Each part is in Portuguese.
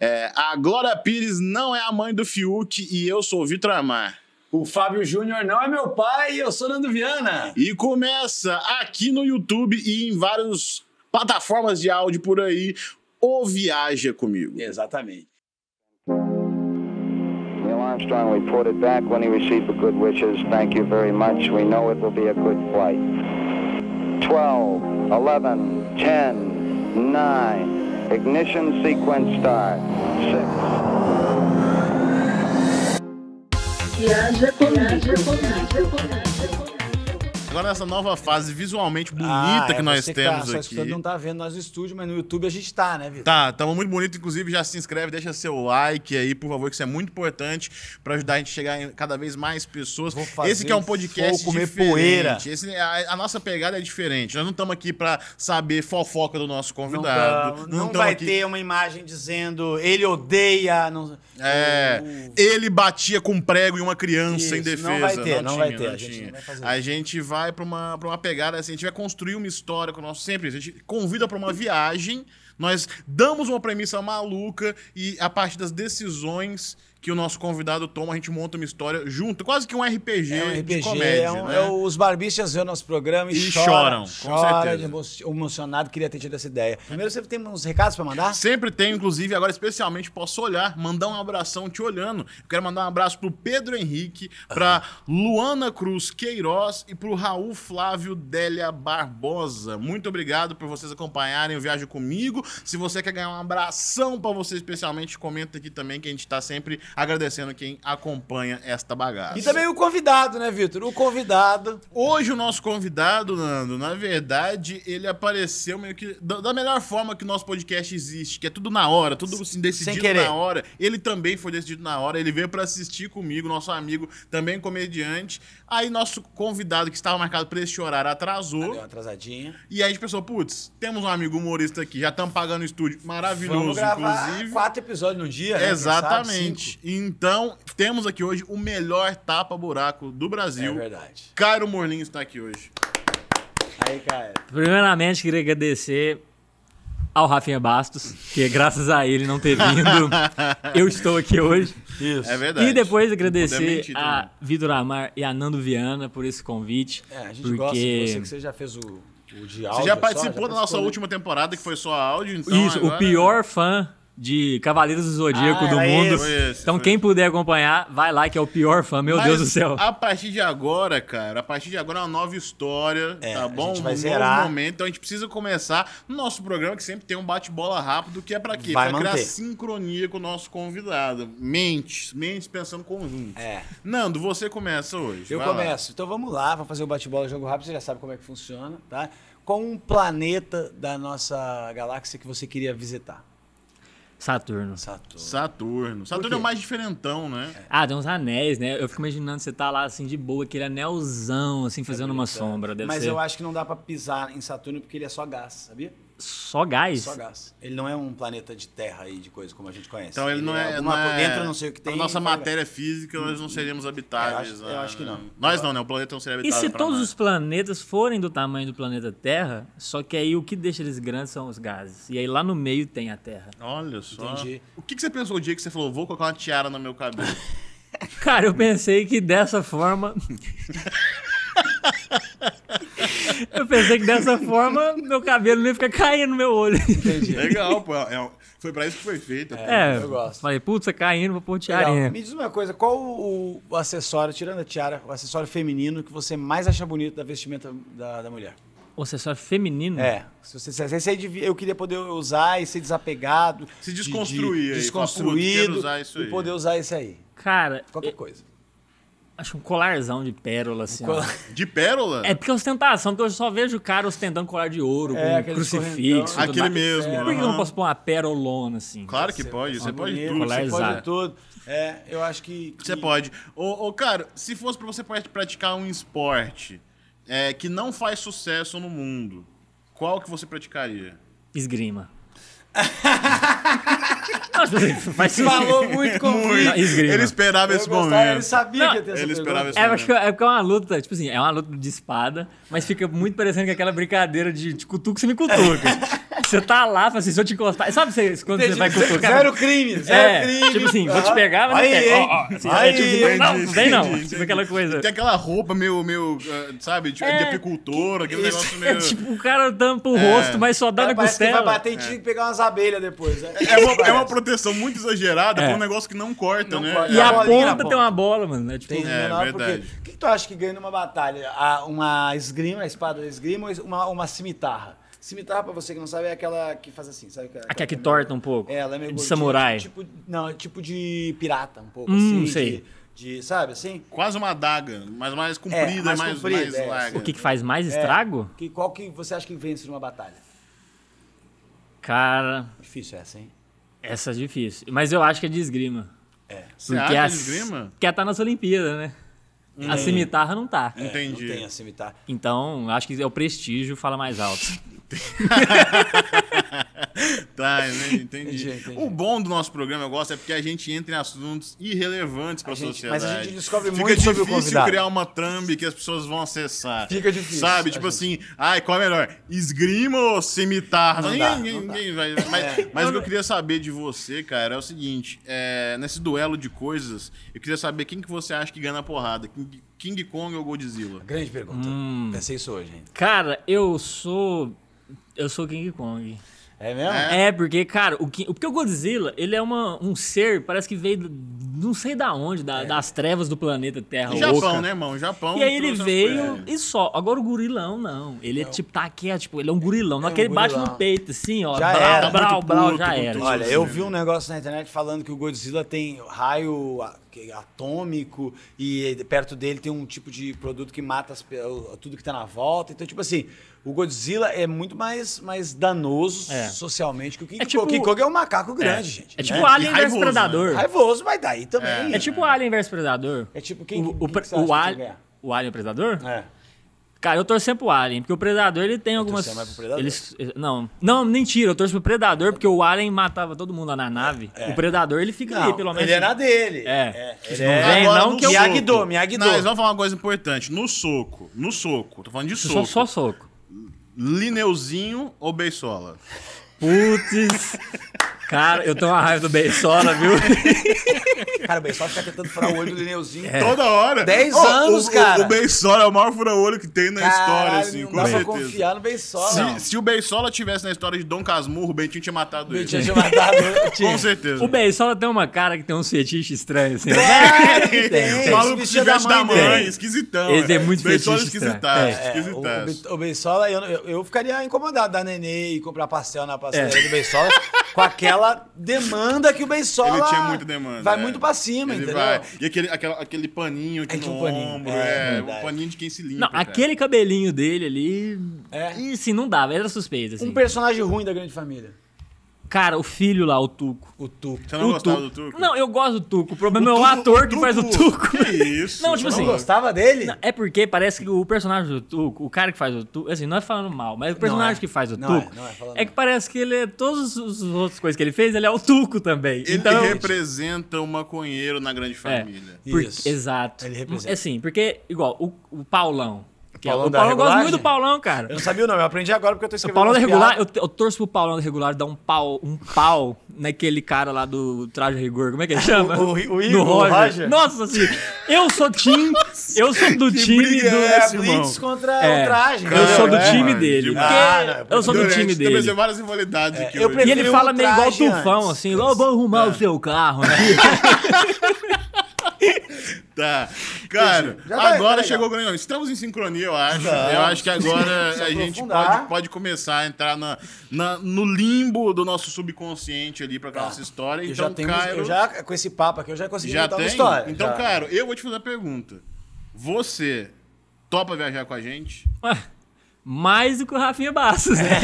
É, a Glória Pires não é a mãe do Fiuk e eu sou o Vitor Amar. O Fábio Júnior não é meu pai e eu sou Nando Viana. E começa aqui no YouTube e em várias plataformas de áudio por aí o Viaja Comigo. Exatamente. Neil Armstrong reported back when he received the good wishes. Thank you very much. We know it will be a good flight. 12, 11, 10, 9, Ignition sequence start. Six. Viaja comigo. Viaja comigo. Agora nessa nova fase visualmente bonita ah, é, que nós temos tá, aqui. Você não tá vendo nós no estúdio, mas no YouTube a gente tá, né, Vitor? Tá, estamos muito bonito. Inclusive, já se inscreve, deixa seu like aí, por favor, que isso é muito importante para ajudar a gente a chegar em cada vez mais pessoas. Esse que é um podcast fogo, diferente. Poeira. Esse, a, a, nossa pegada é diferente. Nós não estamos aqui para saber fofoca do nosso convidado. Não, não, não vai aqui... ter uma imagem dizendo ele odeia... Não... É, ele batia com prego em uma criança isso, em defesa. Não vai ter, não, não tinha, vai ter. A gente, a gente vai vai para uma, uma pegada assim, a gente vai construir uma história com o nosso sempre. A gente convida para uma viagem nós damos uma premissa maluca e a partir das decisões que o nosso convidado toma, a gente monta uma história junto, quase que um RPG, é um RPG de comédia. É um, né? É os barbistas vêm nosso programa e, e choram. Choram, com choram certeza. É emocionado, queria ter tido essa ideia. Primeiro, você tem uns recados para mandar? Sempre tenho, inclusive, agora especialmente posso olhar, mandar um abração te olhando. Eu quero mandar um abraço pro Pedro Henrique, pra Luana Cruz Queiroz e pro Raul Flávio Délia Barbosa. Muito obrigado por vocês acompanharem o Viagem Comigo. Se você quer ganhar um abração para você, especialmente, comenta aqui também que a gente tá sempre agradecendo quem acompanha esta bagaça. E também o convidado, né, Vitor? O convidado. Hoje o nosso convidado, Nando, na verdade, ele apareceu meio que da, melhor forma que o nosso podcast existe, que é tudo na hora, tudo assim, decidido na hora. Ele também foi decidido na hora, ele veio para assistir comigo, nosso amigo, também comediante. Aí nosso convidado que estava marcado para este horário atrasou. Deu uma atrasadinha. E aí a gente pensou, putz, temos um amigo humorista aqui, já estamos pagando o estúdio maravilhoso, Vamos gravar inclusive. Quatro episódios no dia, né? Exatamente. então, temos aqui hoje o melhor tapa-buraco do Brasil. É verdade. Cairo Morlin está aqui hoje. Aí, Cairo. Primeiramente, queria agradecer ao Rafinha Bastos, que graças a ele não ter vindo, eu estou aqui hoje. Isso. É verdade. E depois agradecer a Vitor Amar e a Nando Viana por esse convite. É, a gente porque... gosta de você, que você já fez o de áudio. Você já participou só? da nossa última temporada, que foi só áudio, então. Isso, agora... o pior fã de Cavaleiros do Zodíaco ah, do é mundo. Esse, então, quem esse. puder acompanhar, vai lá, que é o pior fã, meu Mas, Deus do céu. A partir de agora, cara, a partir de agora é uma nova história, é, tá bom? A gente vai um zerar. novo momento. Então, a gente precisa começar no nosso programa, que sempre tem um bate-bola rápido, que é pra quê? Vai pra manter. criar sincronia com o nosso convidado. Mentes, mentes pensando conjunto. É. Nando, você começa hoje. Eu começo. Lá. Então, vamos lá, vamos fazer o bate-bola, jogo rápido, você já sabe como é que funciona, tá? qual um planeta da nossa galáxia que você queria visitar? Saturno. Saturno. Saturno. Saturno é o mais diferentão, né? É. Ah, tem uns anéis, né? Eu fico imaginando você tá lá assim de boa, aquele anelzão, assim, é fazendo é uma sombra. Deve Mas ser. eu acho que não dá para pisar em Saturno porque ele é só gás, sabia? Só gás? Só gás. Ele não é um planeta de terra aí, de coisa como a gente conhece. Então ele, ele é- não é. é não é, dentro não sei o que tem. A nossa matéria gás. física, nós não seríamos habitáveis. Eu acho, eu né? acho que não. Nós não, né? O planeta não seria habitável. E se todos nós. os planetas forem do tamanho do planeta Terra, só que aí o que deixa eles grandes são os gases. E aí lá no meio tem a Terra. Olha só. Entendi. O que, que você pensou o dia que você falou, vou colocar uma tiara no meu cabelo? Cara, eu pensei que dessa forma. Eu pensei que dessa forma meu cabelo não ia ficar caindo no meu olho. Entendi. Legal, pô. É, foi pra isso que foi feita. É, é, eu gosto. Falei, putz, você caindo, vou pôr tiara. Me diz uma coisa, qual o, o, acessório, tirando a tiara, o acessório feminino que você mais acha bonito da vestimenta da, da mulher? O acessório feminino? É. Se você eu queria poder usar e ser desapegado. Se desconstruir. De, de, aí, desconstruído. Usar isso aí. E poder usar esse aí. Cara. Qualquer coisa. Acho um colarzão de pérola, assim. Um colar... De pérola? É porque é ostentação, porque eu só vejo o cara ostentando colar de ouro, é, com um crucifixo. Aquele mesmo. Por que eu não posso pôr uma pérolona, assim? Claro que você pode, você pode tudo. Você pode tudo. É, eu acho que. que... Você pode. Ô, ô, cara, se fosse pra você praticar um esporte é, que não faz sucesso no mundo, qual que você praticaria? Esgrima. Mas falou muito com muito. Ele esperava esse gostava, momento. Ele sabia não, que ia ter Ele esperava esse é, momento. Acho que é porque é uma luta, tipo assim, é uma luta de espada, mas fica muito parecendo com é aquela brincadeira de, de você me cutuca. Você tá lá, assim, se eu te encostar. Sabe você, quando Entendi, você vai com o cara? Zero crime, zero é, crime. Tipo assim, vou te pegar, mas aí, não aí, assim, é tipo, assim, entendi, não, não vem não. Tipo aquela coisa. Tem aquela roupa meio, meio ah, sabe, tipo, é, de apicultor, aquele isso, negócio meio. É, tipo, o cara tampa o é. rosto, mas só dá na costela. vai bater em é. e pegar umas abelhas depois. Né? É, uma, é uma proteção muito exagerada pra um negócio que não corta, não né? Corta. E a ponta tem uma bola, mano. Né, tipo- é, tipo, é verdade. O que tu acha que ganha numa batalha? Uma esgrima, a espada da esgrima ou uma cimitarra? Cimitarra, pra você que não sabe, é aquela que faz assim, sabe? Aquela, aquela que é torta um pouco. É, ela é meio De samurai. Tipo, não, é tipo de pirata um pouco, hum, assim. sei. De, de, sabe assim? Quase uma adaga, mas mais é, comprida, é, mais, mais, comprida, mais é, larga. O que, que faz mais é, estrago? que, qual que você acha que vence numa batalha? Cara. Difícil essa, hein? Essa é difícil. Mas eu acho que é de esgrima. É. Você Porque a... de esgrima? Quer estar nas Olimpíadas, né? Hum. A cimitarra não tá. É, Entendi. Não tem a cimitarra. Então, acho que é o prestígio fala mais alto. trás, né? Entendi. entendi, entendi. O bom do nosso programa, eu gosto, é porque a gente entra em assuntos irrelevantes para a gente, sociedade. Mas a gente descobre Fica muito sobre o convidado. Fica difícil criar uma thumb que as pessoas vão acessar. Fica difícil. Sabe? Tipo gente... assim, ai, qual é melhor? Esgrima ou cimitarra? Não, dá, ninguém, não ninguém vai. Mas, é. mas o que eu queria saber de você, cara, é o seguinte: é, nesse duelo de coisas, eu queria saber quem que você acha que ganha na porrada. King, King Kong ou Godzilla? Grande pergunta. Hum. Pensei isso hoje, hein? Cara, eu sou. Eu sou King Kong. É mesmo? É. é, porque, cara, o que, porque o Godzilla, ele é uma, um ser, parece que veio, não sei da onde, da, é. das trevas do planeta Terra. E Japão, oca. né, irmão? Japão. E aí ele veio e só. Agora o gorilão, não. Ele é, tipo, tá aqui, tipo, ele é um gorilão. É não, é um aquele bate no peito, assim, ó. Já brau, era. Brau, brau, brau, já era. Olha, eu né, vi um negócio na internet falando que o Godzilla tem raio é atômico e perto dele tem um tipo de produto que mata as, tudo que está na volta. Então, tipo assim, o Godzilla é muito mais, mais danoso é. socialmente que o King é tipo, Kong. King Kong é um macaco é. grande, é. gente. É tipo o é. Alien vs né? Predador. Né? Raivoso, mas daí também. É, tipo Alien vs Predador. É tipo quem, o, quem o, que o, o, Alien, o Alien Predador? É. Cara, eu torço sempre pro Alien, porque o Predador ele tem eu algumas. Você mais pro Predador? Eles... Eh, não, não, mentira, eu torço pro Predador, porque o Alien matava todo mundo lá na nave. É. é. O Predador ele fica não, ali, pelo menos. Ele é dele. É. é. Ele é. não é... vem, Agora, não que eu. Miyagi-Do, Miyagi-Do. Não, vamos falar uma coisa importante. No soco, no soco, tô falando de soco. Só, só soco. Lineuzinho ou Beisola? Putz. Cara, eu tenho uma raiva do Beisola, viu? Cara, o Beisola fica tentando furar o olho do Neuzinho é. toda hora. 10 oh, anos, o, cara. O, o Beisola é o maior fura-olho que tem na Caralho, história, assim, não com dá certeza. Pra confiar no Beisola. Se, se, o Beisola tivesse na história de Dom Casmurro, o Bentinho tinha matado ele. Bentinho tinha matado ele. com certeza. O Beisola tem uma cara que tem um fetiche estranho, assim. Claro é que tem. O maluco se veste da mãe, da mãe esquisitão. Ele é, é muito Beisola fetiche esquisitão. esquisitão. É, o, o Beisola, eu, eu, ficaria incomodado da Nenê e comprar pastel na pastelaria é. do Beisola com aquela ela demanda que o Beisola ele tinha muita demanda, vai é. muito pra cima, ele entendeu? Vai. E aquele, aquele, aquele paninho aqui no paninho, ombro, é, é o paninho de quem se limpa. Não, cara. aquele cabelinho dele ali, é. e assim, não dava, era suspeito. Assim. Um personagem ruim da grande família. Cara, o filho lá, o Tuco. O Tuco. Você não o gostava tuco. do Tuco? Não, eu gosto do Tuco. O problema o tuco, é o ator o que faz o Tuco. Que isso? Não, tipo Você assim. não gostava dele? É porque parece que o personagem do Tuco, o cara que faz o Tuco, assim, não é falando mal, mas o personagem é. que faz o não Tuco. É, não é, falando é que parece que ele é. Todas as outras coisas que ele fez, ele é o Tuco também. Ele então, tipo, representa o um maconheiro na grande é. família. É, isso. Exato. Ele representa. Assim, porque, igual, o, o Paulão. Que Paulão o Paulão gosta muito do Paulão, cara. Eu não sabia o nome, eu aprendi agora porque eu tô escrevendo. O Paulão da é regular, eu, eu, torço pro Paulão da regular dar um pau, um pau naquele cara lá do Traje Rigor. Como é que ele chama? O, o, o, o Roger. Roger. Nossa, assim, eu sou tim. eu sou do que time briga, do. É, Blitz contra é, o Traje. eu sou do é, time mano, dele. Porque ah, eu sou do time dele. Eu várias rivalidades é, aqui. Eu e ele fala meio igual o Tufão, assim, ó, vou arrumar o é. seu carro. Né? Tá. Cara, agora tá chegou o ganhão. Estamos em sincronia, eu acho. Não. Tá. Eu acho que agora a gente pode, pode começar a entrar na, na, no limbo do nosso subconsciente ali pra aquela nossa tá. história. Eu então, já tenho, Cairo, eu já, com esse papo aqui, eu já consegui já contar uma história. Então, já. eu vou te fazer uma pergunta. Você topa viajar com a gente? Ué, ah, mais do que o Rafinha Bastos, né?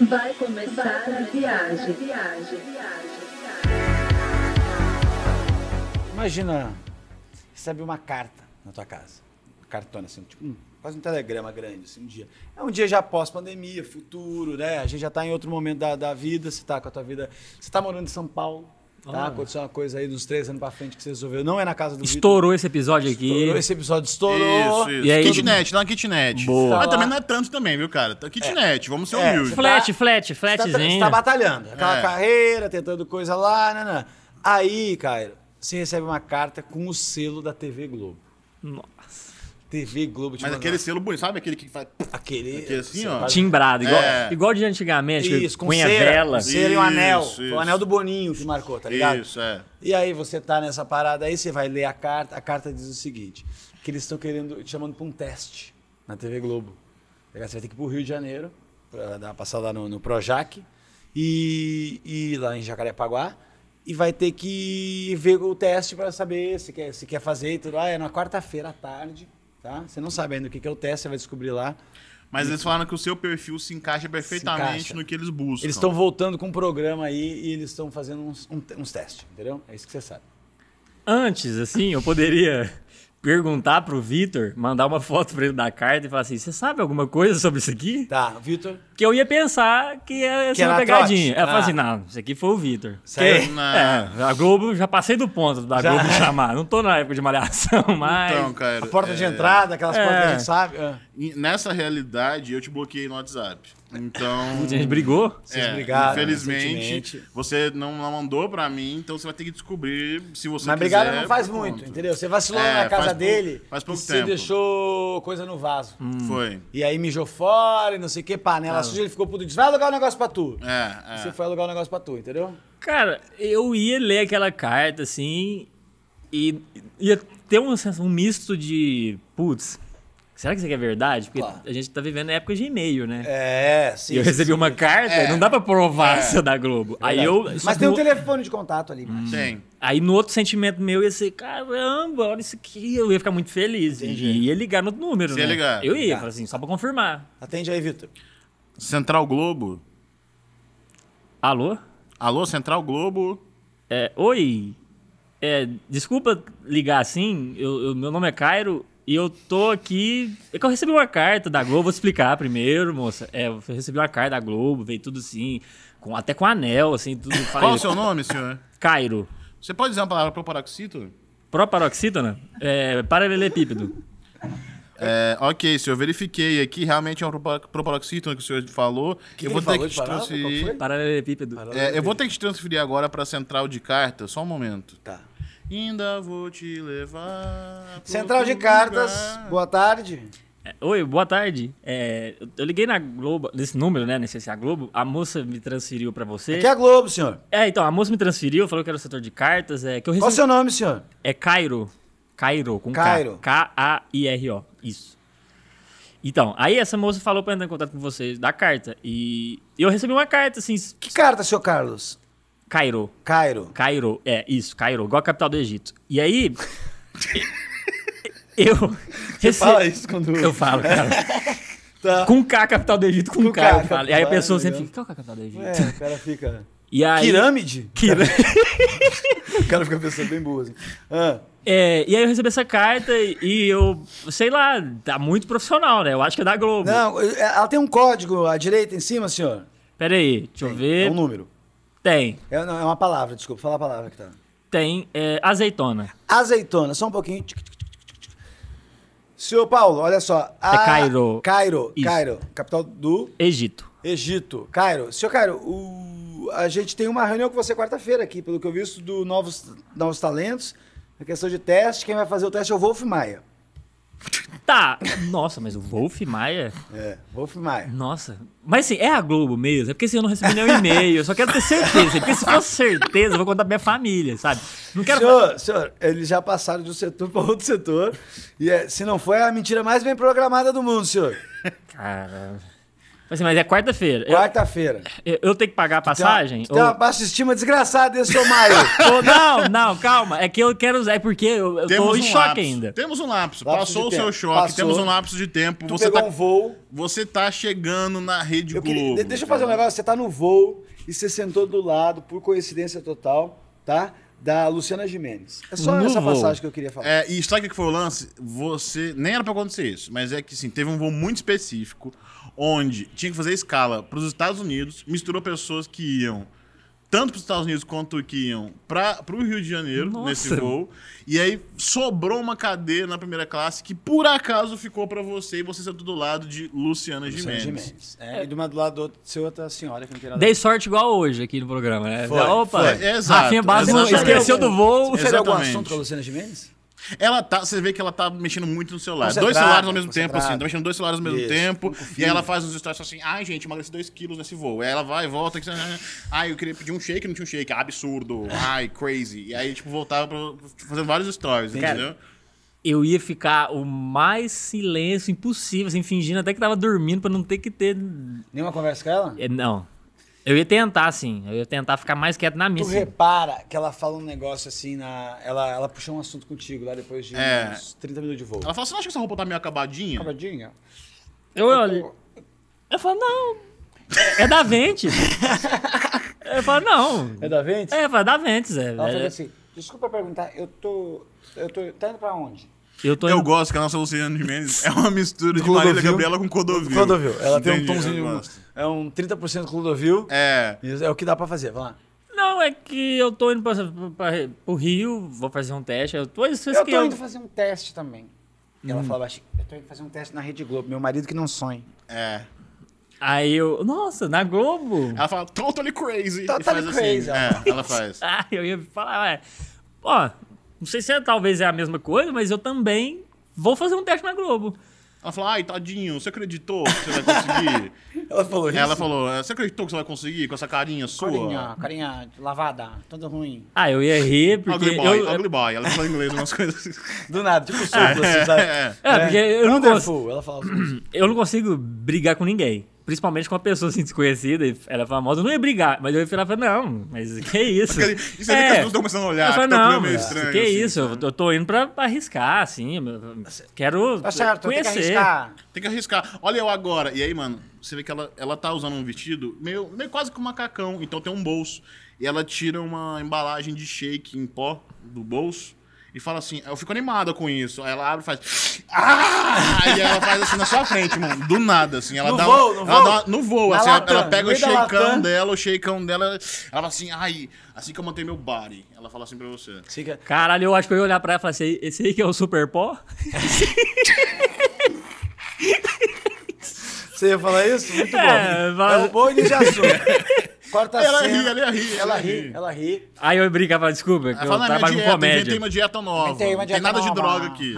Vai começar a viagem. viagem. Imagina, recebe uma carta na tua casa, Cartona, cartão assim, tipo, um, quase um telegrama grande, assim, um dia. É um dia já pós-pandemia, futuro, né? A gente já está em outro momento da, da vida, você está com a tua vida, você está morando em São Paulo, Tá, ah. aconteceu uma coisa aí dos três anos pra frente que você resolveu. Não é na casa do Estourou Victor. esse episódio aqui. Estourou esse episódio, estourou. Isso, isso. E aí, kitnet, não é kitnet. Boa. Mas também não é tanto também, viu, cara? Tá kitnet, é. vamos ser é. humildes. Flat, tá- flat, tá flatzinho. Você tá, tá, batalhando. Aquela é. carreira, tentando coisa lá, né, né? Aí, Cairo, você recebe uma carta com o selo da TV Globo. Nossa. TV Globo. Mas aquele selo bonito, sabe? Aquele que faz... Aquele... aquele assim, ó. Timbrado, igual, é. igual de antigamente. Isso, com cera, vela. Cera e o anel. Isso, isso. O anel do Boninho que marcou, tá ligado? Isso, é. E aí você tá nessa parada aí, você vai ler a carta. A carta diz o seguinte, que eles estão querendo, te chamando pra um teste na TV Globo. Tá você vai ter que ir pro Rio de Janeiro, pra dar uma passada no, no Projac. E, e lá em Jacarepaguá e vai ter que ver o teste para saber se quer, se quer fazer e tudo. Ah, é na quarta-feira à tarde, tá? Você não sabe ainda o que, é o teste, você vai descobrir lá. Mas eles falaram que o seu perfil se encaixa perfeitamente se encaixa. no que eles buscam. Eles estão voltando com um programa aí e eles estão fazendo uns, uns testes, entendeu? É isso que você sabe. Antes, assim, eu poderia perguntar pro Vitor, mandar uma foto pra ele da carta e falar assim: você sabe alguma coisa sobre isso aqui? Tá, Vitor. Que eu ia pensar que ia é que ser uma pegadinha. Trote. É, Ela assim, ah. assim: não, isso aqui foi o Vitor. Sério? É, a Globo, já passei do ponto da já. Globo chamar. Não tô na época de malhação mais. Então, cara. A porta é... de entrada, aquelas é... portas que a é. gente sabe. Nessa realidade, eu te bloqueei no WhatsApp. Então. A gente brigou? Vocês é, brigaram. Infelizmente, você não, mandou pra mim, então você vai ter que descobrir se você. Mas brigada não faz muito, entendeu? Você vacilou é, na casa dele. Pou, faz pouco e tempo. Você deixou coisa no vaso. Hum. hum. Foi. E aí mijou fora e não sei o que, panela né? ah. suja, ele ficou puto. Disse, vai alugar um negócio pra tu. É, é. Você foi alugar um negócio pra tu, entendeu? Cara, eu ia ler aquela carta assim. E ia ter um, um misto de. Putz, Será que isso aqui é verdade? Porque claro. a gente tá vivendo época de e-mail, né? É, sim. E eu recebi sim. uma carta, é. não dá pra provar é. se é da Globo. Aí eu. Mas tem um telefone de contato ali, hum. Tem. Aí no outro sentimento meu ia ser, caramba, olha isso aqui. Eu ia ficar muito feliz. Entendi. E ia ligar no outro número, né? Ia ligar. Eu ia, tá. ligar. assim, só pra confirmar. Atende aí, Vitor. Central Globo. Alô? Alô, Central Globo. É, oi. É, desculpa ligar assim, eu, eu, meu nome é Cairo. E eu tô aqui. É que eu recebi uma carta da Globo, vou explicar primeiro, moça. É, eu recebi uma carta da Globo, veio tudo assim, com, até com anel, assim, tudo. Falei, Qual o seu nome, senhor? Cairo. Você pode dizer uma palavra proparoxítona? Proparoxítona? É, paralelepípedo. É, ok, senhor, verifiquei aqui, realmente é um proparoxítona que o senhor falou. Que eu vou ter que te transferir. Paralelepípedo. É, eu vou ter que te transferir agora para a central de carta, só um momento. Tá. Ainda vou te levar. Central de Cartas, lugar. boa tarde. É, oi, boa tarde. É, eu liguei na Globo, nesse número, né? Nesse a Globo. A moça me transferiu para você. Aqui é a Globo, senhor. É, então, a moça me transferiu, falou que era o setor de cartas. É, que eu recebi... Qual o seu nome, senhor? É Cairo. Cairo, com Cairo. K-A-I-R-O. Isso. Então, aí essa moça falou pra entrar em contato com vocês da carta. E eu recebi uma carta, assim. Que carta, senhor Carlos? Cairo. Cairo. Cairo, é, isso, Cairo, igual a capital do Egito. E aí. eu. Você rece... fala isso quando. Eu falo, cara. tá. Com K, capital do Egito, com, com K, K, eu falo. E aí a pessoa sempre fica, qual é a capital do é, Egito? É, o cara fica. E aí... Pirâmide? Pirâmide. o cara fica pensando bem boa. Assim. Ah. É, e aí eu recebi essa carta e eu, sei lá, tá muito profissional, né? Eu acho que é da Globo. Não, é, ela tem um código à direita em cima, senhor? Pera aí, deixa Sim, eu ver. É um número. Tem. É, não, é uma palavra, desculpa, fala a palavra que tá. Tem é, azeitona. Azeitona, só um pouquinho. Senhor Paulo, olha só. A... É ah, Cairo. Cairo, Isso. Cairo, capital do... Egito. Egito. Cairo. Senhor Cairo, o... a gente tem uma reunião com você quarta-feira aqui, pelo que eu vi, do Novos, Novos Talentos, a questão de teste, quem vai fazer o teste é o Wolf Maia. Tá, nossa, mas o Wolf Maia. É, Wolf Maia. Nossa. Mas assim, é a Globo mesmo? É porque assim, eu não recebi nenhum e-mail, eu só quero ter certeza. Porque se for certeza, eu vou contar pra minha família, sabe? Não quero. Senhor, senhor eles já passaram de um setor pra outro setor. E é, se não foi, é a mentira mais bem programada do mundo, senhor. Caramba. Assim, mas é quarta-feira. Quarta-feira. Eu, eu, tenho que pagar a passagem? então tem uma, ou... tem uma baixa estima desgraçada desse seu Mário. oh, não, não, calma. É que eu quero usar, é porque eu, eu temos tô em um choque lapso. ainda. Temos um lapso. lapso Passou o tempo. seu choque, Passou. temos um lapso de tempo. Tu você pegou tá, um voo. Você tá chegando na Rede eu Globo. Queria, deixa eu fazer um negócio. Você tá no voo e você sentou do lado, por coincidência total, tá? da Luciana Jimenez. É só no essa voo. passagem que eu queria falar. É, e sabe o que foi o lance? Você. Nem era pra acontecer isso, mas é que sim, teve um voo muito específico onde tinha que fazer escala para os Estados Unidos, misturou pessoas que iam tanto para os Estados Unidos quanto que iam para o Rio de Janeiro Nossa. nesse voo. E aí sobrou uma cadeira na primeira classe que por acaso ficou para você e você sentou do lado de Luciana, Luciana Gimenez. É, é. E de do lado do outro, seu outra senhora que não queria Dei sorte igual hoje aqui no programa, né? Foi, Opa! Foi. Exato. Rafinha Basmo esqueceu do voo. Você algum assunto com a Luciana Gimenez? Ela tá, você vê que ela tá mexendo muito no celular. Dois celulares ao mesmo tempo, assim, tá mexendo dois celulares ao mesmo Isso. tempo. E aí ela faz uns stories assim, ai, gente, emagreci dois quilos nesse voo. Aí ela vai, volta, Assim, ai, eu queria pedir um shake, não tinha um shake. Absurdo. Ai, crazy. E aí, tipo, voltava pra, fazendo vários stories, Entendi. entendeu? eu ia ficar o mais silêncio impossível, assim, fingindo até que tava dormindo para não ter que ter. Nenhuma conversa com ela? É, não. Eu ia tentar, assim. Eu ia tentar ficar mais quieto na missa. Tu repara que ela fala um negócio assim na. Ela, ela puxou um assunto contigo lá depois de é. uns 30 minutos de voo. Ela fala: você não acha que essa roupa tá meio acabadinha? Acabadinha? Eu olho. Eu, falo, não. É da Vente. eu falo, não. É da Vente? É, fala é da Vente, Zé. Ela fala é. assim: desculpa perguntar, eu tô. Eu tô. Tá indo pra onde? Eu, tô eu indo... gosto que a nossa Luciana Jimenez é uma mistura de Marília Gabriela com Clodovil. Clodovil. Ela Entendi, tem um tomzinho. É um 30% Clodovil. É. é o que dá pra fazer. Vai lá. Não, é que eu tô indo pra, pra, pro Rio, vou fazer um teste. Eu tô, eu eu tô eu... indo fazer um teste também. Hum. Ela falava, eu tô indo fazer um teste na Rede Globo. Meu marido que não sonha. É. Aí eu, nossa, na Globo? Ela fala, totally crazy. Totally assim. crazy. Assim. É, ela faz. ah, eu ia falar, ó, não sei se é, talvez é a mesma coisa, mas eu também vou fazer um teste na Globo. Ela falou, ai, tadinho, você acreditou que você vai conseguir? ela falou isso? Ela falou, é, você acreditou que você vai conseguir com essa carinha sua? Carinha, carinha lavada, toda ruim. Ah, eu ia rir porque... Ugly boy, eu... ugly boy. Ela fala inglês umas coisas assim. Do nada, tipo surdo, é, assim, sabe? É, é. é porque eu não consigo... Ela fala eu não consigo brigar com ninguém principalmente com uma pessoa assim desconhecida, ela é famosa, eu não ia brigar. Mas eu ia falar, não, mas que isso? isso é, é que as duas estão começando a olhar, eu falei, tá não, estranho. Que assim, isso, eu tô indo pra arriscar, assim, quero tá certo, conhecer. Tem que arriscar. Tem que arriscar. Olha eu agora. E aí, mano, você vê que ela, ela tá usando um vestido meio, meio quase com um macacão, então tem um bolso. E ela tira uma embalagem de shake em pó do bolso e fala assim, eu fico animada com isso. Aí ela abre e faz. Ah! E ela faz assim na sua frente, mano. Do nada, assim. Ela no dá. Voo, no, ela voo. Dá, no voo, assim, ela, ela, pega o shakeão dela, o shakeão dela. Ela fala assim, ai, assim que eu mantenho meu body. Ela fala assim pra você. Caralho, eu acho que eu ia olhar pra ela e falar assim, esse aí que é o super pó? você ia falar isso? Muito é, bom. É, mas... É um bom de corta ela Ri, ela ri, ela ri. Ela ri, Aí eu brincava, desculpa, que eu é trabalho com comédia. Eu inventei uma dieta nova. Inventei uma dieta não tem nada de droga aqui.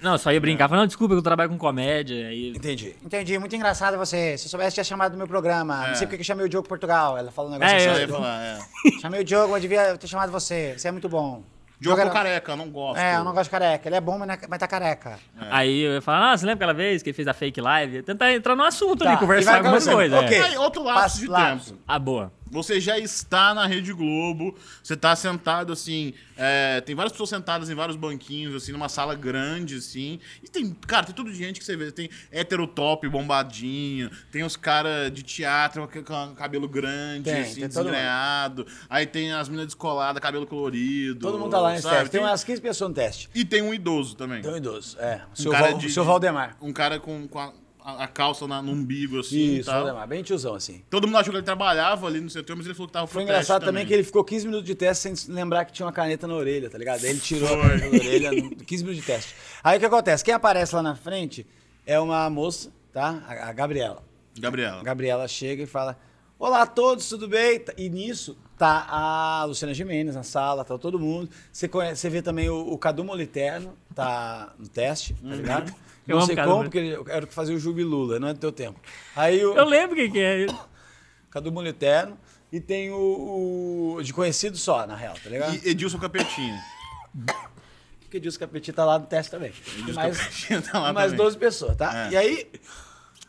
Não, só ia brincar, falando, desculpa, que eu trabalho com comédia. É Entendi. Entendi, muito engraçado você. Se eu soubesse, tinha chamado do meu programa. Não sei é. porque que eu chamei o Diogo Portugal. Ela falou um negócio é, assim. Falar, é. Chamei o Diogo, eu devia ter chamado você. Você é muito bom. Diogo Agora, careca, não gosto. É, eu não gosto de careca. Ele é bom, é mas, tá careca. É. Aí eu ia falar, ah, você lembra aquela vez que ele fez a fake live? Tentar entrar no assunto tá. ali, conversar alguma coisa. É. Ok, é. outro lapso de lapso. tempo. Ah, boa. Você já está na Rede Globo, você está sentado assim. É, tem várias pessoas sentadas em vários banquinhos, assim, numa sala grande, assim. E tem, cara, tem tudo de gente que você vê. Tem heterotop bombadinho, tem os caras de teatro com cabelo grande, tem, assim, tem desgrenhado. Aí tem as meninas descoladas, cabelo colorido. Todo mundo tá lá em teste. Tem, umas 15 pessoas no teste. E tem um idoso também. Tem um idoso, é. O um seu, Val, de, seu Valdemar. Um cara com, com a, a, calça na, no umbigo, assim. Isso, tal. bem tiozão, assim. Todo mundo achou que ele trabalhava ali no setor, mas ele falou que tava Foi engraçado também que ele ficou 15 minutos de teste sem lembrar que tinha uma caneta na orelha, tá ligado? Aí ele tirou Foi. a caneta na orelha, 15 minutos de teste. Aí o que acontece? Quem aparece lá na frente é uma moça, tá? A, a Gabriela. Gabriela. A Gabriela chega e fala: Olá a todos, tudo bem? Tá, e nisso tá a Luciana Jimenez na sala, tá todo mundo. Você, conhece, você vê também o, o Cadu Moliterno, tá no teste, tá uhum. ligado? Eu não sei como, Bruno. porque eu quero fazer o Jubilula, não é do teu tempo. Aí Eu lembro quem que é ele. Cadu Moliterno. E tem o, o- De conhecido só, na real, tá ligado? E Edilson Capetini. Porque Edilson que tá lá no teste também. Edilson Mas, tá lá mais também. 12 pessoas, tá? É. E aí,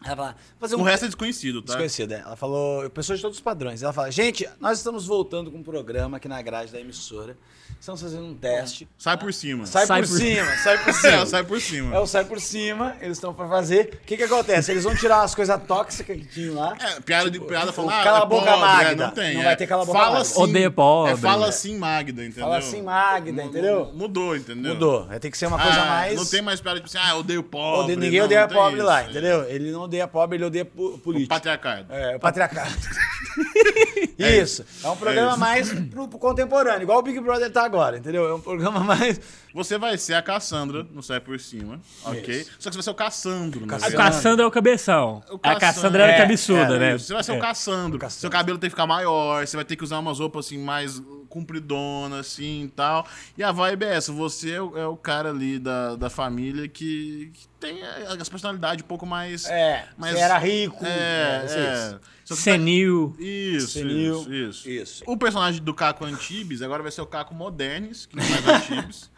ela fala, fazer um... O resto é desconhecido, tá? Desconhecido, é. Ela falou, pessoas de todos os padrões. Ela fala, gente, nós estamos voltando com um programa aqui na grade da emissora. Estamos fazendo um teste. Sai por cima. Sai, sai por, por, cima, sai por é, cima. É, sai por cima. É o sai por cima, eles estão pra fazer. O que que acontece? Eles vão tirar as coisas tóxicas que tinham lá. É, piada tipo, de piada falando, ah, cala a é boca, pobre, é, Magda. É, não tem. Não vai ter cala a boca, fala Magda. Assim, Odeia pobre. É, fala assim, Magda, entendeu? Fala assim, Magda, entendeu? Mudou, entendeu? Mudou. Vai ter que ser uma ah, coisa mais... Não tem mais piada tipo assim, ah, odeio pobre. Odeio, ninguém não, odeia não pobre lá, entendeu? Ele não odeia pobre, ele odeia político. O patriarcado. É, o patriarcado. É isso. É um programa é mais pro, pro contemporâneo, igual o Big Brother tá agora, entendeu? É um programa mais. Você vai ser a Cassandra, não sai por cima, é ok? Só que você vai ser o Cassandro. Né? O Cassandro é o cabeção. O Cassandra. A Cassandra era é absurda, é, né? Você vai ser o Cassandro. o Cassandro. Seu cabelo tem que ficar maior, você vai ter que usar umas roupas assim mais compridona, assim e tal. E a vibe é essa, você é o, é o cara ali da, da família que, que tem as personalidades um pouco mais. É, mais, era rico. É, é, é. Tá- Senil. Isso, Senil. Isso, isso, isso. O personagem do Caco Antibes agora vai ser o Caco Modernes, que não é mais Antibes.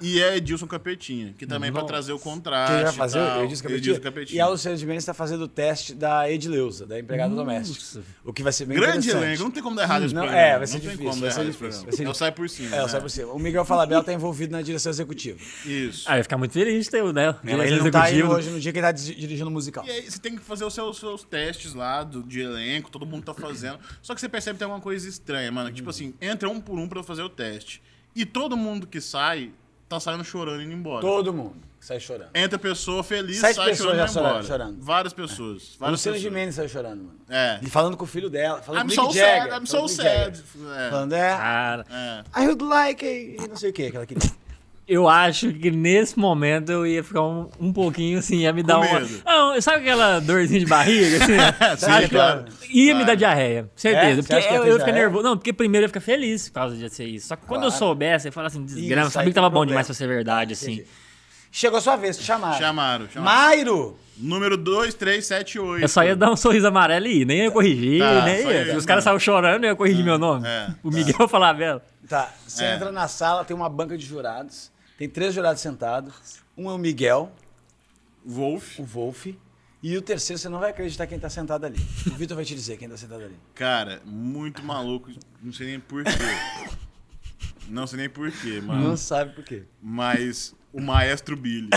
e é Edilson Capetinha, que também vai trazer o contraste. Quem vai fazer? Tal, Edilson, Capetinha. Edilson Capetinha. E a Luciana de Mendes está fazendo o teste da Edileuza, da empregada Nossa. doméstica. O que vai ser bem Grande elenco, não tem como dar errado esse não, programa. É, né? vai ser não difícil. Tem como vai dar errado esse programa. eu saio por cima. É, né? eu saio por cima. O Miguel Falabella está envolvido na direção executiva. Isso. Ah, vai ficar muito feliz de ter o, né? Ele não está aí hoje no dia que ele está dirigindo o musical. E aí, você tem que fazer os seus, seus testes lá do, de de elenco, todo mundo tá fazendo. Só que você percebe que tem alguma coisa estranha, mano. Uhum. Tipo assim, entra um por um para fazer o teste. E todo mundo que sai, tá saindo chorando e indo embora. Todo mundo sai chorando. Entra pessoa feliz, Sete sai pessoas chorando, embora. chorando. Várias pessoas. É. Várias Luciano Gimenez saiu chorando, mano. É. E falando com o filho dela. Falando I'm so Jagger. Sad, I'm so sad. É. Falando, é. Cara. É. I would like a... Não sei o que que ela queria. Eu acho que nesse momento eu ia ficar um, um pouquinho assim, ia me dar uma. Ah, sabe aquela dorzinha de barriga? Assim? Sim, claro. Ia claro. me dar diarreia, certeza. É? Porque eu, eu ia ficar nervoso. Não, porque primeiro eu ia ficar feliz por causa de ser isso. Só que quando claro. eu soubesse, eu falava assim, desgrama, sabia que tava bom demais pra ser verdade, assim. Chegou a sua vez, te chamaram. Chamaram, chamaram. Mairo! Número 2378. Eu só ia dar um sorriso amarelo e nem ia corrigir, tá, nem ia. ia. Os caras estavam chorando, eu ia corrigir é, meu nome. É, o tá. Miguel falava, velho. Tá, você é. entra na sala, tem uma banca de jurados. Tem três jurados sentados. Um é o Miguel. Wolf. O Wolf. E o terceiro, você não vai acreditar quem tá sentado ali. O Vitor vai te dizer quem tá sentado ali. Cara, muito maluco. Não sei nem porquê. não sei nem porquê, mano. Não sabe por quê. Mas o maestro Billy.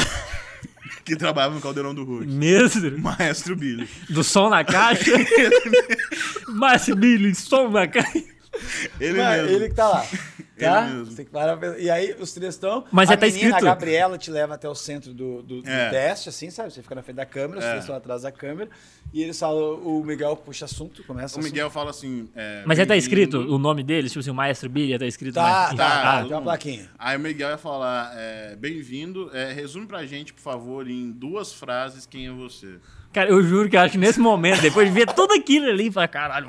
que trabalhava no Caldeirão do Hulk. Mesmo? Maestro Billy. Do som na caixa? Maestro Billy, som na caixa. Ele Mas, mesmo. Ele que tá lá. Tá? tem que parar pra... E aí os três estão. Mas a é, tá escrito. A Gabriela te leva até o centro do, do, é. do teste, assim, sabe? Você fica na frente da câmera, os é. três estão atrás da câmera. E eles falam, o Miguel puxa assunto, começa O Miguel fala assim. É, Mas já é, tá escrito o nome dele, tipo assim, o Maestro Billy, tá escrito. Tá, mais... tá, ah, tem uma plaquinha. Aí o Miguel ia falar: bem-vindo. resume pra gente, por favor, em duas frases quem é você. Cara, eu juro que eu acho que nesse momento, depois de ver tudo aquilo ali, falar, caralho,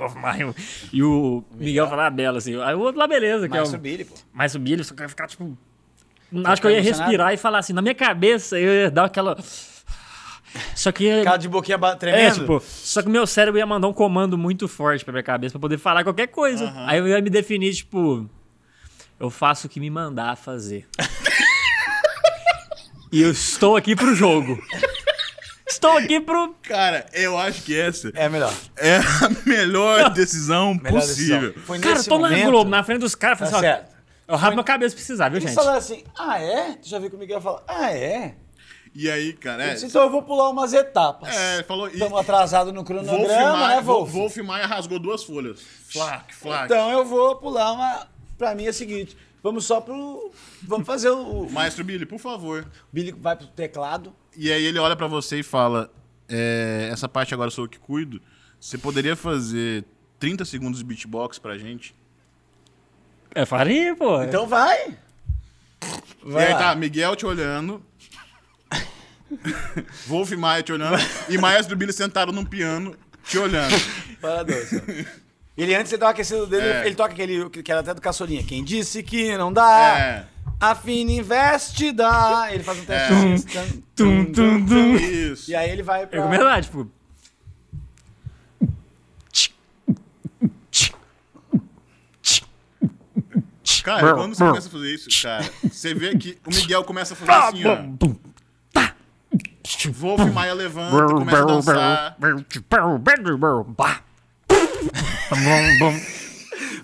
e o Miguel falar lá, bela, assim. Aí o outro lá, beleza. Que mais é o... o Billy, pô. Mais o Billy, só que eu ia ficar, tipo... Você acho que eu ia respirar e falar assim, na minha cabeça, eu ia dar aquela... Só que. Cara de boquinha é, tremendo. É, tipo, só que meu cérebro ia mandar um comando muito forte pra minha cabeça pra poder falar qualquer coisa. Aí eu ia me definir, tipo. Eu faço o que me mandar fazer. e eu estou aqui pro jogo. Estou aqui pro. Cara, eu acho que essa. É a melhor. É a melhor decisão melhor possível. Decisão. Cara, eu tô momento... na Globo, na frente dos caras, tá falando assim, eu rabo Foi... meu cabeça se precisar, viu, Eles gente? falaram assim, ah, é? Tu já viu o Miguel fala, ah, é? E aí, cara. É, então eu vou pular umas etapas. É, falou isso. Estamos atrasados no cronograma, Wolf Maia, né, Wolf? Wolf Maia rasgou duas folhas. Flac, flac. Então eu vou pular uma. Pra mim é o seguinte: vamos só pro. Vamos fazer o. Maestro Billy, por favor. Billy vai pro teclado. E aí ele olha para você e fala: é, Essa parte agora sou eu que cuido. Você poderia fazer 30 segundos de beatbox pra gente? É, faria, pô. Então vai! vai e aí tá, lá. tá, Miguel te olhando. Wolf e Maia te olhando. e Maia do Billy sentaram num piano te olhando. Parabéns. Ele antes de tava aquecido dele, é. ele toca aquele que era até do Caçolinha. Quem disse que não dá? É. A fina investida. Ele faz um teste. É. Tum, tum, tum, tum. Isso. E aí ele vai pra... Eu é comecei lá, tipo... Cara, quando você começa a fazer isso, cara, você vê que o Miguel começa a fazer tá assim, ó. Wolf Maia levanta, começa a dançar.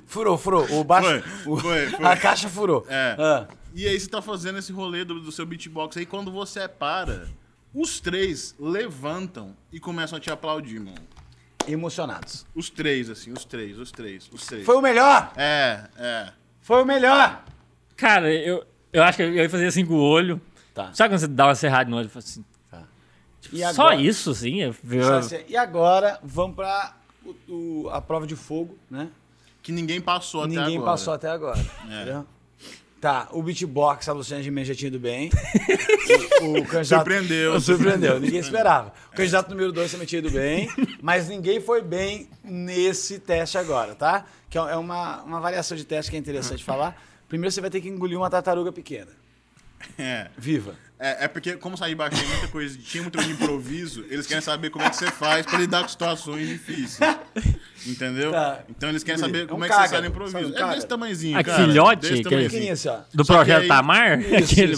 furou, furou. O baixo, foi, foi, foi. A caixa furou. É. Ah. E aí você tá fazendo esse rolê do, do seu beatbox aí, quando você para, os três levantam e começam a te aplaudir, mano. Emocionados. Os três, assim, os três, os três, os três. Foi o melhor! É, é. Foi o melhor! Cara, eu, eu acho que eu ia fazer assim com o olho. Tá. Sabe quando você dá uma serrada no olho e fala assim. Tá. Tipo, só isso, sim. Eu... E agora vamos pra o, o, a prova de fogo, né? Que ninguém passou até agora. Ninguém passou até agora. É. Entendeu? Tá, o beatbox, a Luciana de já tinha ido bem. o, o candidato... Surpreendeu. Surpreendeu, ninguém é. esperava. O é. candidato número 2 também tinha ido bem, mas ninguém foi bem nesse teste agora, tá? Que é, é uma, uma variação de teste que é interessante falar. Primeiro você vai ter que engolir uma tartaruga pequena. É. Viva. É, é porque, como sair baixinho muita coisa, tinha muito improviso, eles querem saber como é que você faz pra lidar com situações difíceis. Entendeu? Tá. Então eles querem saber é um como é que você sai no improviso. é, é desse tamanzinho, cara. Filhote? Desse É do Só Projeto aí... Amar?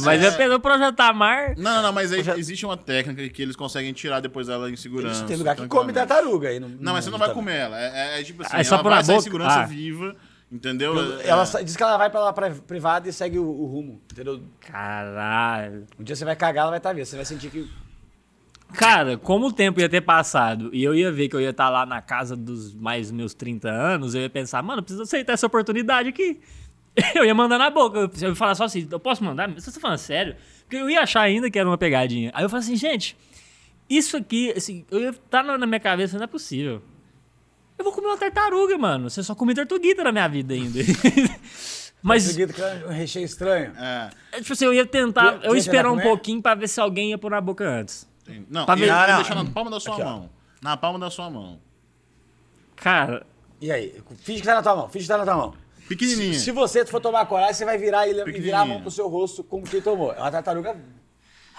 mas é. do Projeto Amar. Não, não, não mas aí existe uma técnica que eles conseguem tirar depois dela em segurança. Tem lugar que então, come então, tartaruga aí. Não, não, mas você não vai tá- comer ela. É, é tipo assim, é só ela vai boca. segurança ah. viva Entendeu? É, ela é. diz que ela vai pra lá privada e segue o, o rumo. Entendeu? Caralho. Um dia você vai cagar, ela vai estar tá vendo. Você vai sentir que. Cara, como o tempo ia ter passado e eu ia ver que eu ia estar tá lá na casa dos mais meus 30 anos, eu ia pensar, mano, preciso aceitar essa oportunidade aqui. Eu ia mandar na boca. Eu ia falar só assim, eu posso mandar? Você tá falando sério? Porque eu ia achar ainda que era uma pegadinha. Aí eu falei assim, gente, isso aqui, assim, eu ia estar tá na minha cabeça, não é possível. Eu vou comer uma tartaruga, mano. Você só comi tartuguita na minha vida ainda. Mas. Tartuguita que é um recheio estranho. É. é tipo assim, eu ia tentar. eu ia esperar um né? pouquinho pra ver se alguém ia pôr na boca antes. Não, pra ver, não, deixar na palma da sua Aqui, mão. Ó. Na palma da sua mão. Cara. E aí? Finge que tá na tua mão. Finge que tá na tua mão. Pequenininha. Se, se você for tomar coragem, você vai virar e, e virar a mão pro seu rosto como quem tomou. É uma tartaruga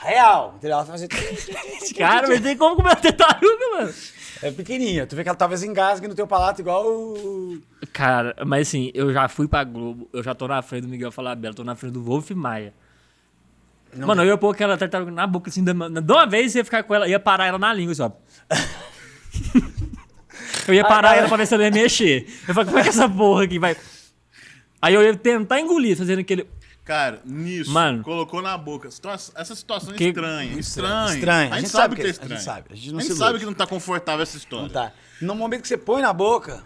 real. Entendeu? Ela tá fazia. Cara, mas tem como comer a tartaruga, mano? É pequenininha. Tu vê que ela talvez engasgue no teu palato igual o... Cara, mas assim, eu já fui pra Globo, eu já tô na frente do Miguel Bela, tô na frente do Wolf Maia. Não mano, eu ia pôr aquela tartaruga na boca, assim, de uma, de uma vez ia ficar com ela, ia parar ela na língua, só. Assim, eu ia parar ela pra ver se ela ia mexer. Eu falei, como é que essa porra aqui vai... Aí eu ia tentar engolir, fazendo aquele... Cara, nisso, Mano, colocou na boca. Essa situação é que... estranha, é estranha. Estranha. A, gente, a gente sabe que, é estranha. A gente sabe, a gente não a gente sabe que não tá confortável essa história. Não tá. No momento que você põe na boca.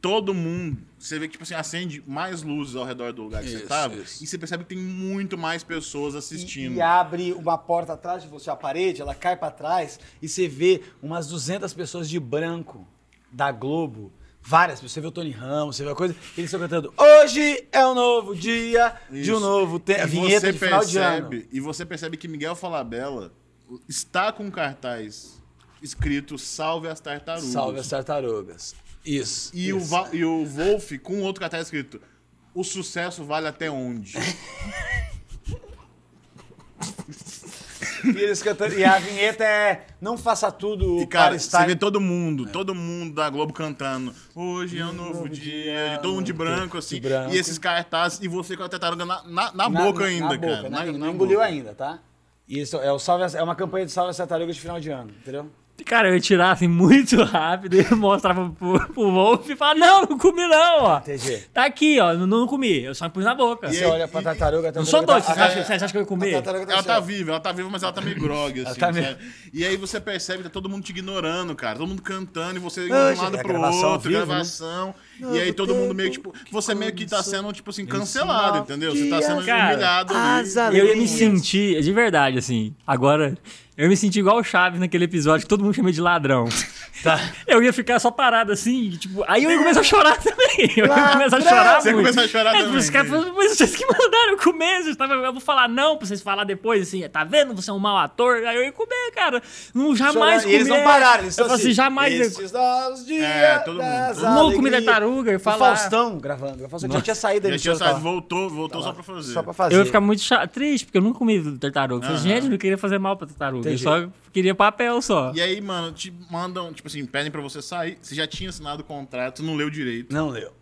Todo mundo. Você vê que, tipo assim, acende mais luzes ao redor do lugar que isso, você tava. Isso. E você percebe que tem muito mais pessoas assistindo. E, e, abre uma porta atrás de você, a parede, ela cai para trás e você vê umas 200 pessoas de branco da Globo Várias, você vê o Tony Ramos, você vê a coisa, eles estão cantando Hoje é um novo dia Isso. de um novo tempo. Vinheta você de final de ano. E você percebe que Miguel Falabella está com cartaz escrito Salve as Tartarugas. Salve as Tartarugas. Isso. E, isso. O, e o Wolf com outro cartaz escrito O sucesso vale até onde? E eles cantando. E a vinheta é Não faça tudo e, cara, para estar. Você vê todo mundo, todo mundo da Globo cantando. Hoje é um novo, dia, todo mundo de branco, assim. De branco. E esses cartazes, e você com a tartaruga na, na, na, na boca ainda, na cara. Boca, né? na, não engoliu boca. ainda, tá? E isso é, o salve, é uma campanha de salve as tartarugas de final de ano, entendeu? Cara, eu ia tirar assim muito rápido e mostrava pro, pro Wolf e falava: Não, não comi não, ó. Entendi. Tá aqui, ó, não, não comi, eu só pus na boca. E você olha pra tartaruga, a tartaruga. Não sou doido, tá... vocês, acham, que eu ia comer? A tá ela tá viva, ela tá viva, mas ela tá meio grog, assim, tá meio... E aí você percebe que tá todo mundo te ignorando, cara, todo mundo cantando e você de um lado é pro outro, vivo, né? gravação. Né? e aí todo mundo meio tipo. Você meio que tá sendo, tipo assim, cancelado, entendeu? Você tá sendo humilhado. Eu ia me sentir, de verdade, assim. Agora, eu me senti igual o Chaves naquele episódio que todo mundo chama de ladrão. Tá. Eu ia ficar só parado assim, tipo, aí eu ia começar a chorar também. Eu ia começar a chorar. Você muito. começou a chorar é, tipo, também. Os caras mas vocês que mandaram comer, eu, tava, eu vou falar não pra vocês falar depois, assim, tá vendo? Você é um mau ator. Aí eu ia comer, cara. Não, jamais comer. eles não pararam, eles Eu falei assim, assim jamais. Esses nós dias é, todo mundo. Não comer tartaruga e falar. O Faustão gravando. O Faustão Nossa. já tinha saído da Já tinha saído, voltou, voltou tá só pra fazer. Só pra fazer. Eu ia ficar muito chato, triste, porque eu nunca comi tartaruga. Uhum. Gente, não queria fazer mal pra tartaruga. Entendi. Eu só queria papel só. E aí, mano, te mandam, tipo assim, pedem pra você sair. Você já tinha assinado o contrato, não leu direito. Não leu.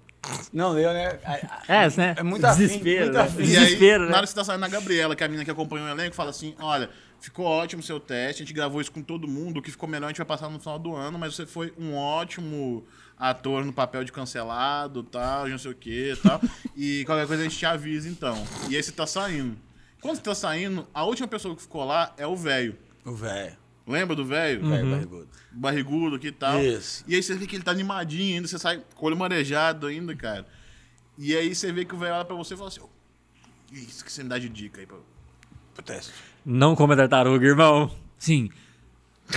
Não leu, né? É, é né? É muito desespero. Afim, né? muito afim. Desespero, e aí, né? na hora que você tá saindo na Gabriela, que é a menina que acompanha o elenco, fala assim: olha, Ficou ótimo o seu teste, a gente gravou isso com todo mundo. O que ficou melhor a gente vai passar no final do ano, mas você foi um ótimo ator no papel de cancelado, tal, não sei o que, tal. e qualquer coisa a gente te avisa então. E aí você tá saindo. Quando você tá saindo, a última pessoa que ficou lá é o velho. O velho. Lembra do velho? Uhum. Velho barrigudo. Barrigudo que tal. Isso. E aí você vê que ele tá animadinho ainda, você sai com o olho marejado ainda, cara. E aí você vê que o velho olha pra você e fala assim: oh, Isso que você me dá de dica aí pra. Pro teste. Não coma tartaruga, irmão. Sim.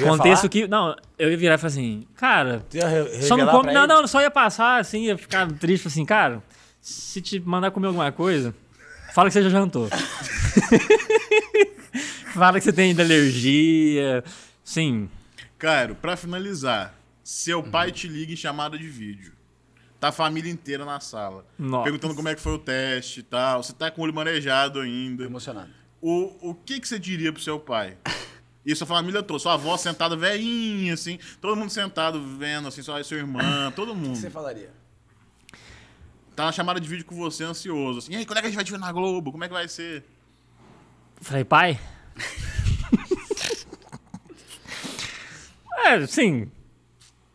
Contexto que. Não, eu ia virar e falar assim, cara. Só não come. Não, não, só ia passar assim, ia ficar triste, assim, cara, se te mandar comer alguma coisa, fala que você já jantou. fala que você tem alergia. Sim. Cara, pra finalizar, seu pai uhum. te liga em chamada de vídeo. Tá a família inteira na sala. Nossa. Perguntando como é que foi o teste e tal. Você tá com o olho manejado ainda. Emocionado o, o que, que você diria pro seu pai? Isso a família toda, Sua avó sentada velhinha, assim. Todo mundo sentado vendo, assim. Sua, sua irmã, todo mundo. O que você falaria? Tá na chamada de vídeo com você, ansioso. Assim, e aí, quando é que a gente vai te ver na Globo? Como é que vai ser? Falei, pai? é, sim.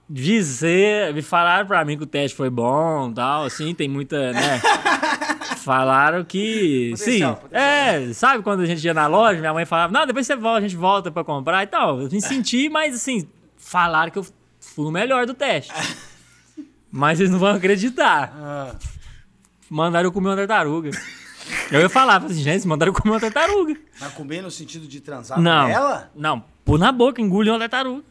Dizer, me falaram pra mim que o teste foi bom e tal, assim, tem muita, né? Falaram que. Potencial, sim. Potencial. É, sabe quando a gente ia na loja, minha mãe falava, não, depois você volta, a gente volta pra comprar e tal. Eu me senti, mas assim, falaram que eu fui o melhor do teste. mas eles não vão acreditar. Ah. Mandaram eu comer uma tartaruga. Eu ia falar, assim, gente, mandaram comer uma tartaruga. Mas comer no sentido de transar não, com ela? Não, pôr na boca, engoliu uma tartaruga.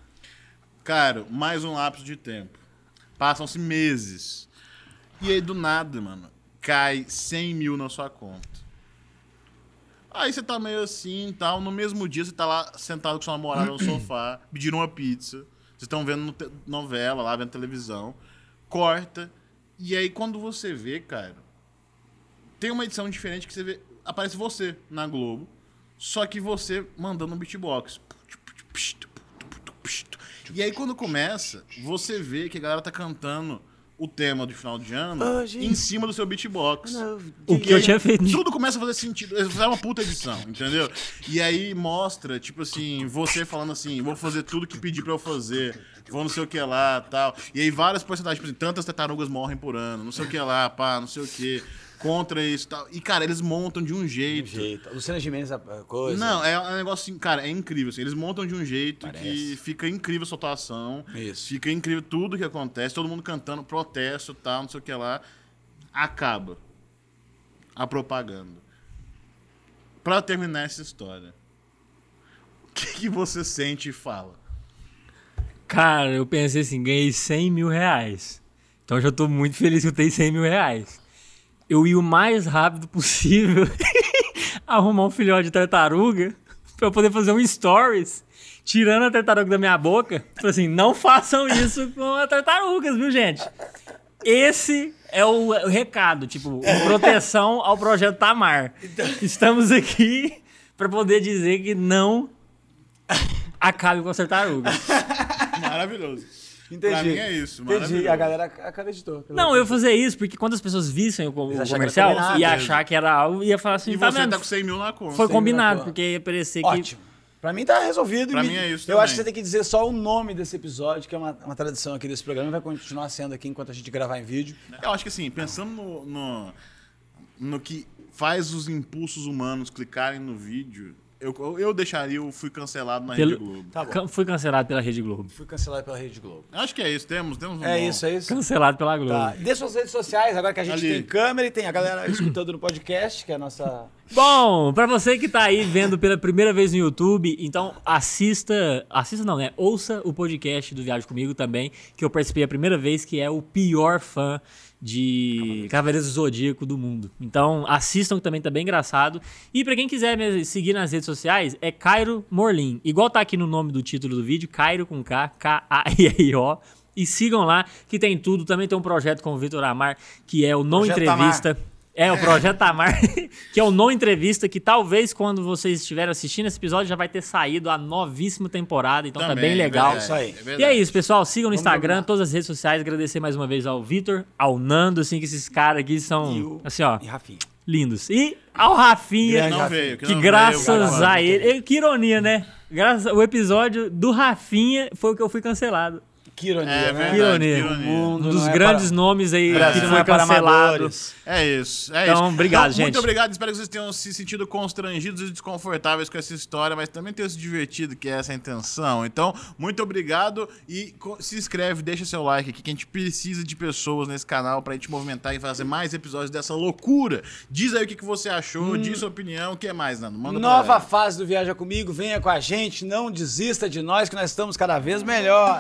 Cara, mais um lapso de tempo. Passam-se meses. E aí, do nada, mano, cai 100 mil na sua conta. Aí você tá meio assim e tal. No mesmo dia você tá lá sentado com sua namorada no sofá, pedindo uma pizza. Vocês estão vendo novela lá, vendo televisão. Corta. E aí quando você vê, cara, tem uma edição diferente que você vê. Aparece você na Globo. Só que você mandando um beatbox. E aí quando começa, você vê que a galera tá cantando o tema de final de ano oh, em cima do seu beatbox. Ah, não, o que eu tinha feito. Tudo começa a fazer sentido. É uma puta edição, entendeu? E aí mostra, tipo assim, você falando assim, vou fazer tudo que pedi pra eu fazer, vou não sei o que lá, tal. E aí várias porcentagens, tipo assim, tantas tartarugas morrem por ano, não sei o que lá, pá, não sei o que contra isso e tal. E, cara, eles montam de um jeito. De um jeito. Luciana Gimenez, a coisa. Não, é, é um negócio assim, cara, é incrível. Assim. Eles montam de um jeito Parece. que fica incrível a sua atuação. Isso. Fica incrível tudo que acontece, todo mundo cantando, protesto e tal, não sei o que lá. Acaba a propaganda. Pra terminar essa história, o que, que você sente e fala? Cara, eu pensei assim, ganhei 100 mil reais. Então já tô muito feliz que eu tenho 100 mil reais eu ia o mais rápido possível arrumar um filhote de tartaruga pra eu poder fazer um stories tirando a tartaruga da minha boca. Falei tipo assim, não façam isso com as tartarugas, viu, gente? Esse é o, o recado, tipo, proteção ao projeto Tamar. Então- Estamos aqui para poder dizer que não acabe com as tartarugas. Maravilhoso. Entendi. Pra mim é isso, Entendi. A galera acreditou. Não, eu fazer isso porque quando as pessoas vissem o, o comercial, ia achar que era algo e ia falar assim: e tá você mesmo. tá com 100 mil na conta. Foi combinado, porque ia parecer que. Ótimo. Pra mim tá resolvido. Pra me... mim é isso. Eu também. acho que você tem que dizer só o nome desse episódio, que é uma, uma tradição aqui desse programa, e vai continuar sendo aqui enquanto a gente gravar em vídeo. Eu acho que assim, pensando no, no, no que faz os impulsos humanos clicarem no vídeo, eu, eu deixaria o Fui Cancelado na Pelo... Rede Globo. Tá bom. Fui cancelado pela Rede Globo. Fui cancelado pela Rede Globo. Acho que é isso, temos, temos um É bom. isso, é isso. Cancelado pela tá. Globo. Tá. Deixa suas redes sociais, agora que a gente Ali. tem câmera e tem a galera escutando no podcast, que é a nossa. Bom, para você que tá aí vendo pela primeira vez no YouTube, então assista, assista não, né? Ouça o podcast do Viagem Comigo também, que eu participei a primeira vez, que é o pior fã de Cavaleiros do Zodíaco do mundo. Então assistam que também tá bem engraçado. E para quem quiser me seguir nas redes sociais, é Cairo Morlin. Igual tá aqui no nome do título do vídeo, Cairo com K, K-A-I-O. E sigam lá, que tem tudo. Também tem um projeto com o Vitor Amar, que é o Não projeto Entrevista. Amar. É, o Projeto Tamar, que é o não entrevista, que talvez quando vocês estiverem assistindo esse episódio já vai ter saído a novíssima temporada, então tá Também, tá bem é legal. É, isso aí. É e é isso, pessoal. Sigam no Instagram, todas as redes sociais. Agradecer mais uma vez ao Vitor, ao Nando, assim, que esses caras aqui são. O... assim, ó. E Rafinha lindos. E ao Rafinha, que, veio, que, que graças veio, a ele. ele. Que ironia, né? Graças, o episódio do Rafinha foi o que eu fui cancelado. Que ironia, é, né? Verdade, que ironia. Que ironia. Um dos é grandes para... nomes aí é, que foi cancelado. É isso. É então, isso. obrigado, então, gente. Muito obrigado. Espero que vocês tenham se sentido constrangidos e desconfortáveis com essa história, mas também tenham se divertido, que é essa a intenção. Então, muito obrigado e se inscreve, deixa seu like aqui, que a gente precisa de pessoas nesse canal pra gente movimentar e fazer mais episódios dessa loucura. Diz aí o que, que você achou, hum. diz sua opinião. O que mais, Nando? Manda Nova fase do Viaja Comigo, venha com a gente, não desista de nós, que nós estamos cada vez melhor.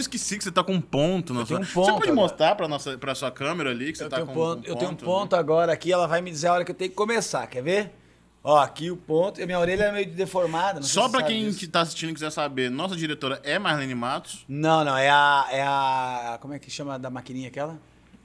eu esqueci que você tá com um ponto na eu sua. Um ponto você pode mostrar pra, nossa, pra sua câmera ali que você eu tá com um ponto. eu tenho um né? ponto ali. agora aqui, ela vai me dizer a hora que eu tenho que começar, quer ver? Ó, aqui o ponto. Minha orelha é meio deformada. Só pra quem está que tá assistindo e quiser saber, nossa diretora é Marlene Matos? Não, não. É a. É a como é que chama da maquininha aquela?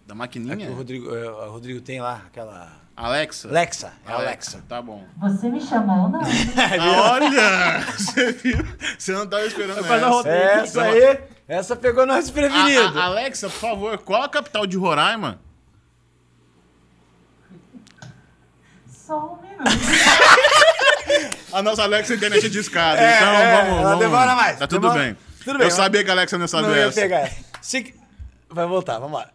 Da maquininha? É o Rodrigo, é, o Rodrigo tem lá, aquela. Alexa? Alexa, é Alexa. Alexa. Tá bom. Você me chamou, não? olha! Você viu? Você não tava esperando essa. É, essa aí. Essa pegou nós prevenido. A, a, Alexa, por favor, qual a capital de Roraima? Só um minuto. a nossa Alexa é internet é discada. É, então é, vamos, vamos. Demora mais. Tá tudo demora. bem. Tudo bem. Eu mas... sabia que a Alexa não sabia essa. Ia pegar essa. Se... Vai voltar, vamos lá.